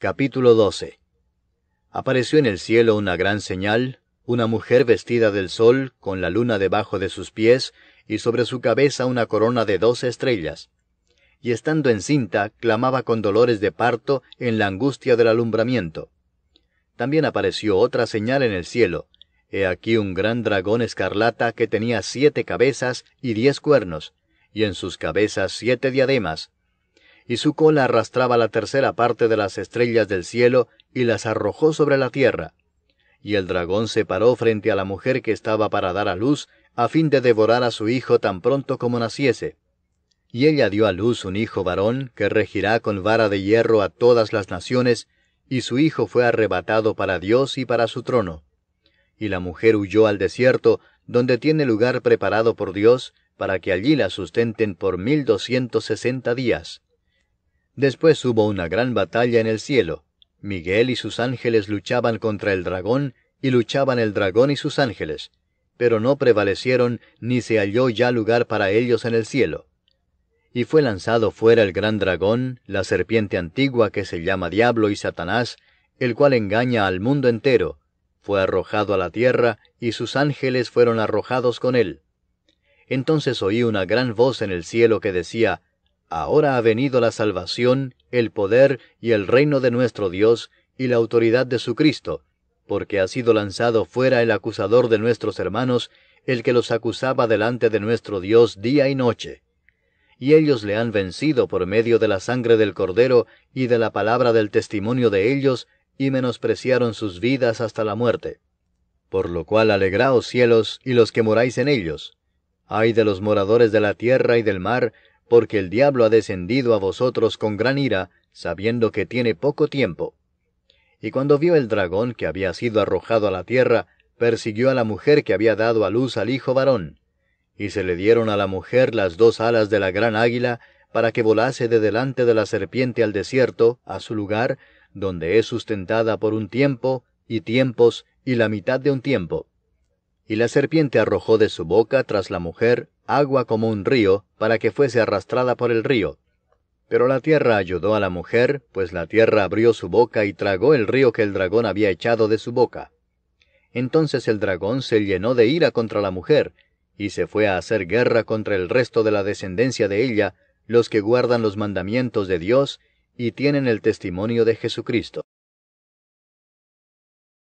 Capítulo 12 Apareció en el cielo una gran señal, una mujer vestida del sol, con la luna debajo de sus pies, y sobre su cabeza una corona de doce estrellas. Y estando encinta, clamaba con dolores de parto en la angustia del alumbramiento. También apareció otra señal en el cielo. He aquí un gran dragón escarlata que tenía siete cabezas y diez cuernos, y en sus cabezas siete diademas, y su cola arrastraba la tercera parte de las estrellas del cielo y las arrojó sobre la tierra. Y el dragón se paró frente a la mujer que estaba para dar a luz, a fin de devorar a su hijo tan pronto como naciese. Y ella dio a luz un hijo varón, que regirá con vara de hierro a todas las naciones, y su hijo fue arrebatado para Dios y para su trono. Y la mujer huyó al desierto, donde tiene lugar preparado por Dios, para que allí la sustenten por mil doscientos sesenta días. Después hubo una gran batalla en el cielo. Miguel y sus ángeles luchaban contra el dragón, y luchaban el dragón y sus ángeles, pero no prevalecieron, ni se halló ya lugar para ellos en el cielo. Y fue lanzado fuera el gran dragón, la serpiente antigua que se llama Diablo y Satanás, el cual engaña al mundo entero, fue arrojado a la tierra, y sus ángeles fueron arrojados con él. Entonces oí una gran voz en el cielo que decía, Ahora ha venido la salvación, el poder y el reino de nuestro Dios y la autoridad de su Cristo, porque ha sido lanzado fuera el acusador de nuestros hermanos, el que los acusaba delante de nuestro Dios día y noche. Y ellos le han vencido por medio de la sangre del Cordero y de la palabra del testimonio de ellos, y menospreciaron sus vidas hasta la muerte. Por lo cual alegraos cielos y los que moráis en ellos. Ay de los moradores de la tierra y del mar, porque el diablo ha descendido a vosotros con gran ira, sabiendo que tiene poco tiempo. Y cuando vio el dragón que había sido arrojado a la tierra, persiguió a la mujer que había dado a luz al hijo varón. Y se le dieron a la mujer las dos alas de la gran águila, para que volase de delante de la serpiente al desierto, a su lugar, donde es sustentada por un tiempo, y tiempos, y la mitad de un tiempo y la serpiente arrojó de su boca tras la mujer agua como un río, para que fuese arrastrada por el río. Pero la tierra ayudó a la mujer, pues la tierra abrió su boca y tragó el río que el dragón había echado de su boca. Entonces el dragón se llenó de ira contra la mujer, y se fue a hacer guerra contra el resto de la descendencia de ella, los que guardan los mandamientos de Dios y tienen el testimonio de Jesucristo.